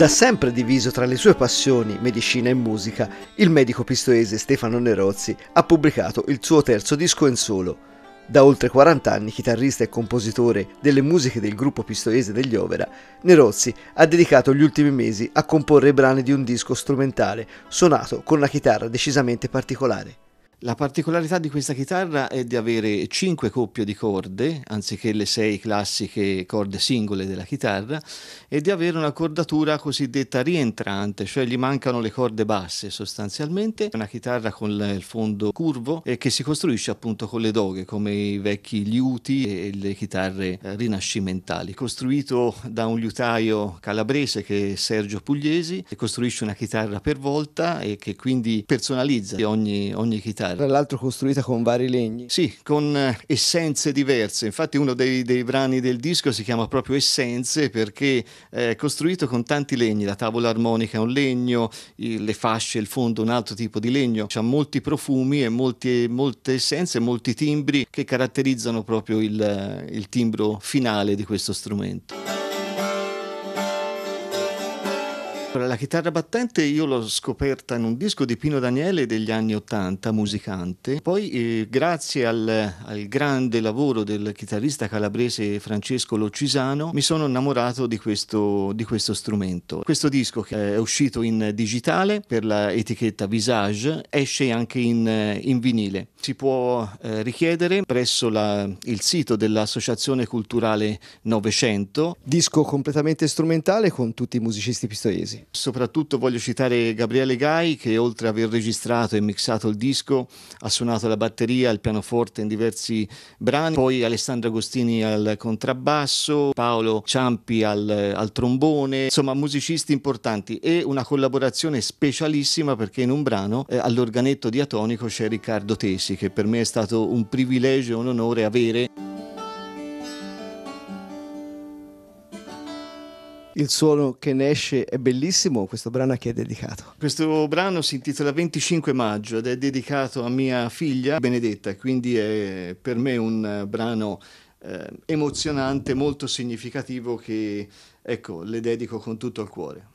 Da sempre diviso tra le sue passioni, medicina e musica, il medico pistoese Stefano Nerozzi ha pubblicato il suo terzo disco in solo. Da oltre 40 anni chitarrista e compositore delle musiche del gruppo pistoese degli Overa, Nerozzi ha dedicato gli ultimi mesi a comporre brani di un disco strumentale, suonato con una chitarra decisamente particolare. La particolarità di questa chitarra è di avere cinque coppie di corde, anziché le sei classiche corde singole della chitarra, e di avere una cordatura cosiddetta rientrante, cioè gli mancano le corde basse sostanzialmente. È una chitarra con il fondo curvo e che si costruisce appunto con le doghe, come i vecchi liuti e le chitarre eh, rinascimentali. Costruito da un liutaio calabrese che è Sergio Pugliesi, che costruisce una chitarra per volta e che quindi personalizza ogni, ogni chitarra Certo. Tra l'altro costruita con vari legni. Sì, con eh, essenze diverse. Infatti uno dei, dei brani del disco si chiama proprio Essenze perché eh, è costruito con tanti legni. La tavola armonica è un legno, le fasce, il fondo un altro tipo di legno. Ha molti profumi e molti, molte essenze, molti timbri che caratterizzano proprio il, il timbro finale di questo strumento. La chitarra battente io l'ho scoperta in un disco di Pino Daniele degli anni Ottanta, musicante. Poi eh, grazie al, al, grande lavoro del chitarrista calabrese Francesco Loccisano mi sono innamorato di questo, di questo strumento. Questo disco che eh, è uscito in digitale per l'etichetta Visage esce anche in, in vinile. Si può eh, richiedere presso la, il sito dell'Associazione Culturale Novecento. Disco completamente strumentale con tutti i musicisti pistoiesi soprattutto voglio citare Gabriele Gai che oltre ad aver registrato e mixato il disco ha suonato la batteria, il pianoforte in diversi brani, poi Alessandro Agostini al contrabbasso, Paolo Ciampi al, al trombone, insomma musicisti importanti e una collaborazione specialissima perché in un brano eh, all'organetto diatonico c'è Riccardo Tesi che per me è stato un privilegio e un onore avere. Il suono che ne esce è bellissimo, questo brano a chi è dedicato? Questo brano si intitola 25 maggio ed è dedicato a mia figlia Benedetta, quindi è per me un brano eh, emozionante, molto significativo che ecco, le dedico con tutto il cuore.